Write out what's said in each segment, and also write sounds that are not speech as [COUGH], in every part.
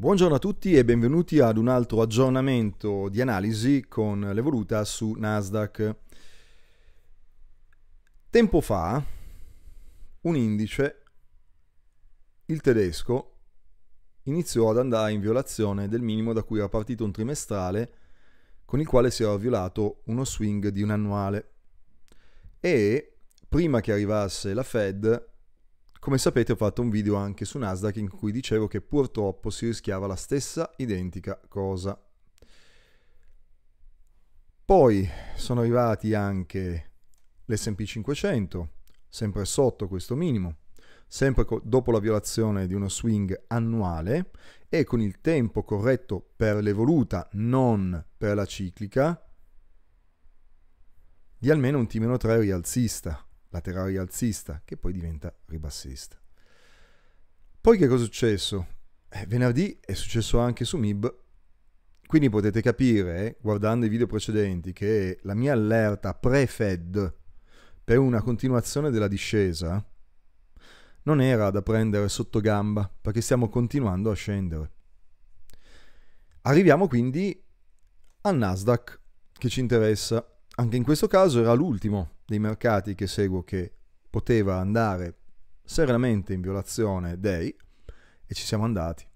Buongiorno a tutti e benvenuti ad un altro aggiornamento di analisi con l'evoluta su Nasdaq. Tempo fa un indice, il tedesco, iniziò ad andare in violazione del minimo da cui era partito un trimestrale con il quale si era violato uno swing di un annuale. E prima che arrivasse la Fed come sapete ho fatto un video anche su Nasdaq in cui dicevo che purtroppo si rischiava la stessa identica cosa. Poi sono arrivati anche l'SP 500, sempre sotto questo minimo, sempre dopo la violazione di uno swing annuale e con il tempo corretto per l'evoluta, non per la ciclica, di almeno un t 3 rialzista laterale rialzista, che poi diventa ribassista. Poi che cosa è successo? Eh, venerdì è successo anche su MIB, quindi potete capire, eh, guardando i video precedenti, che la mia allerta pre-Fed per una continuazione della discesa non era da prendere sotto gamba, perché stiamo continuando a scendere. Arriviamo quindi al Nasdaq, che ci interessa anche in questo caso era l'ultimo dei mercati che seguo che poteva andare seriamente in violazione dei e ci siamo andati.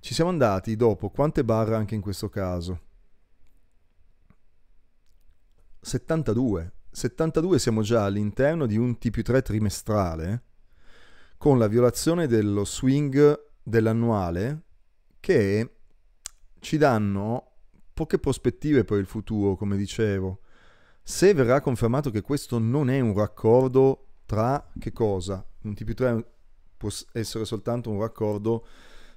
Ci siamo andati dopo quante barre anche in questo caso? 72. 72 siamo già all'interno di un T più 3 trimestrale con la violazione dello swing dell'annuale che ci danno poche prospettive per il futuro, come dicevo. Se verrà confermato che questo non è un raccordo tra che cosa? Un TP3 può essere soltanto un raccordo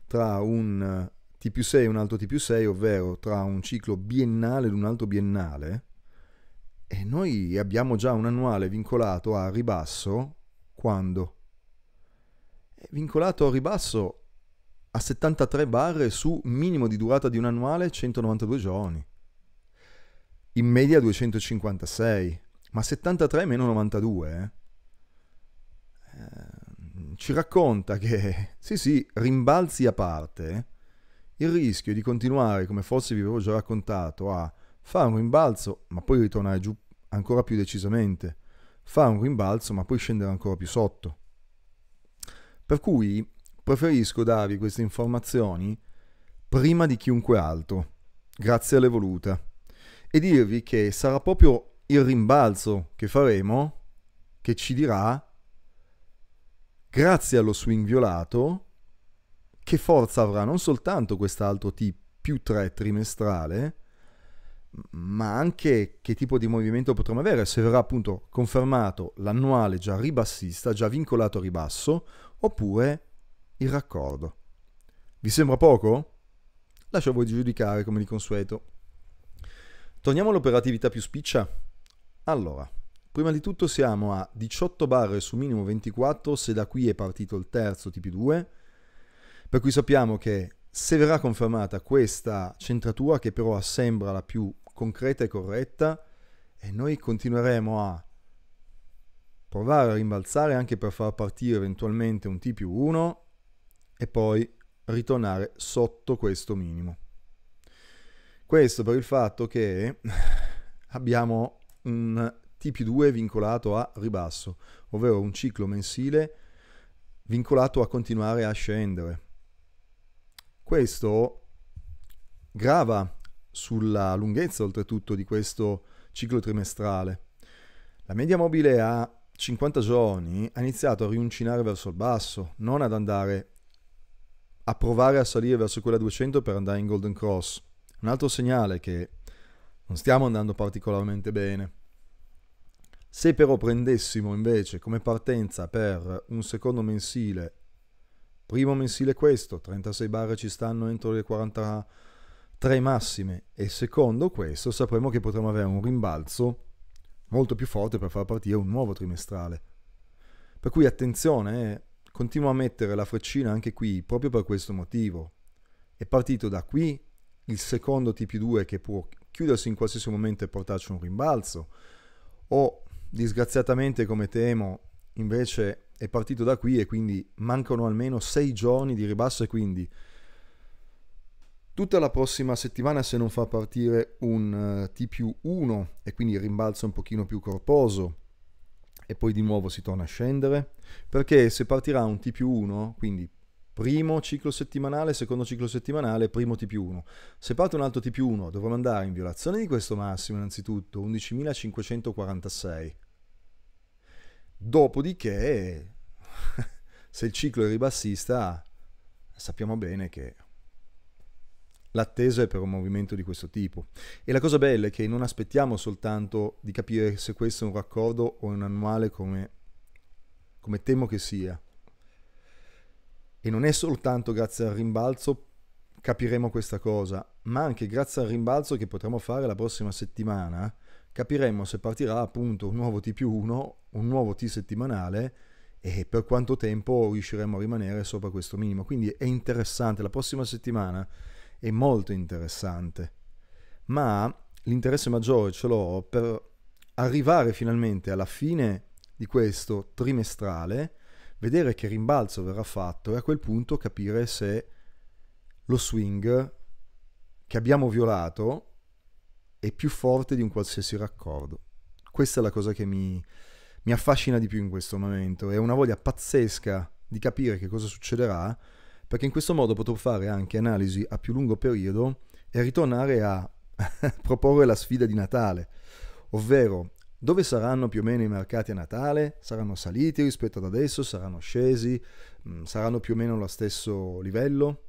tra un eh, T più 6 e un altro T più 6, ovvero tra un ciclo biennale ed un altro biennale, e noi abbiamo già un annuale vincolato a ribasso quando? È vincolato a ribasso a 73 barre su minimo di durata di un annuale 192 giorni in media 256, ma 73 meno 92 eh. eh, ci racconta che, sì sì, rimbalzi a parte, il rischio di continuare, come forse vi avevo già raccontato, a fare un rimbalzo, ma poi ritornare giù ancora più decisamente, fare un rimbalzo, ma poi scendere ancora più sotto. Per cui preferisco darvi queste informazioni prima di chiunque altro, grazie all'evoluta e dirvi che sarà proprio il rimbalzo che faremo che ci dirà, grazie allo swing violato, che forza avrà non soltanto quest'altro T più 3 trimestrale, ma anche che tipo di movimento potremo avere se verrà appunto confermato l'annuale già ribassista, già vincolato a ribasso, oppure il raccordo. Vi sembra poco? Lascio a voi giudicare come di consueto. Torniamo all'operatività più spiccia. Allora, prima di tutto siamo a 18 barre su minimo 24 se da qui è partito il terzo TP2, per cui sappiamo che se verrà confermata questa centratura che però sembra la più concreta e corretta e noi continueremo a provare a rimbalzare anche per far partire eventualmente un T più 1 e poi ritornare sotto questo minimo. Questo per il fatto che [LAUGHS] abbiamo un TP2 vincolato a ribasso, ovvero un ciclo mensile vincolato a continuare a scendere. Questo grava sulla lunghezza oltretutto di questo ciclo trimestrale. La media mobile a 50 giorni ha iniziato a riuncinare verso il basso, non ad andare a provare a salire verso quella 200 per andare in golden cross. Un altro segnale che non stiamo andando particolarmente bene. Se però prendessimo invece come partenza per un secondo mensile, primo mensile questo, 36 barre ci stanno entro le 43 massime, e secondo questo sapremo che potremo avere un rimbalzo molto più forte per far partire un nuovo trimestrale. Per cui attenzione, eh, continuo a mettere la freccina anche qui proprio per questo motivo. È partito da qui il secondo TP2 che può chiudersi in qualsiasi momento e portarci un rimbalzo, o disgraziatamente come temo invece è partito da qui e quindi mancano almeno sei giorni di ribasso e quindi tutta la prossima settimana se non fa partire un eh, T più 1 e quindi il rimbalzo un pochino più corposo e poi di nuovo si torna a scendere perché se partirà un T più 1 quindi primo ciclo settimanale, secondo ciclo settimanale, primo tp 1. Se parte un altro tp 1 dovrò andare in violazione di questo massimo innanzitutto, 11.546. Dopodiché, [LAUGHS] se il ciclo è ribassista, sappiamo bene che l'attesa è per un movimento di questo tipo. E la cosa bella è che non aspettiamo soltanto di capire se questo è un raccordo o un annuale come, come temo che sia e non è soltanto grazie al rimbalzo capiremo questa cosa, ma anche grazie al rimbalzo che potremo fare la prossima settimana capiremo se partirà appunto un nuovo T più 1, un nuovo T settimanale e per quanto tempo riusciremo a rimanere sopra questo minimo. Quindi è interessante, la prossima settimana è molto interessante, ma l'interesse maggiore ce l'ho per arrivare finalmente alla fine di questo trimestrale vedere che rimbalzo verrà fatto e a quel punto capire se lo swing che abbiamo violato è più forte di un qualsiasi raccordo. Questa è la cosa che mi, mi affascina di più in questo momento, è una voglia pazzesca di capire che cosa succederà, perché in questo modo potrò fare anche analisi a più lungo periodo e ritornare a [LAUGHS] proporre la sfida di Natale, ovvero dove saranno più o meno i mercati a Natale? Saranno saliti rispetto ad adesso? Saranno scesi? Mm, saranno più o meno allo stesso livello?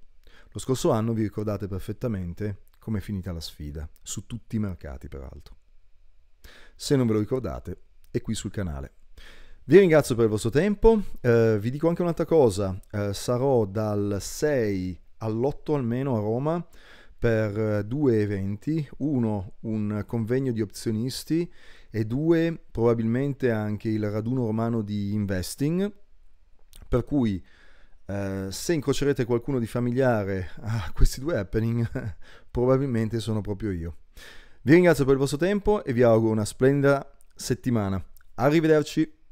Lo scorso anno vi ricordate perfettamente come è finita la sfida, su tutti i mercati peraltro. Se non ve lo ricordate, è qui sul canale. Vi ringrazio per il vostro tempo, eh, vi dico anche un'altra cosa, eh, sarò dal 6 all'8 almeno a Roma per eh, due eventi, uno un convegno di opzionisti e due probabilmente anche il raduno romano di investing, per cui eh, se incrocerete qualcuno di familiare a questi due happening, [LAUGHS] probabilmente sono proprio io. Vi ringrazio per il vostro tempo e vi auguro una splendida settimana. Arrivederci!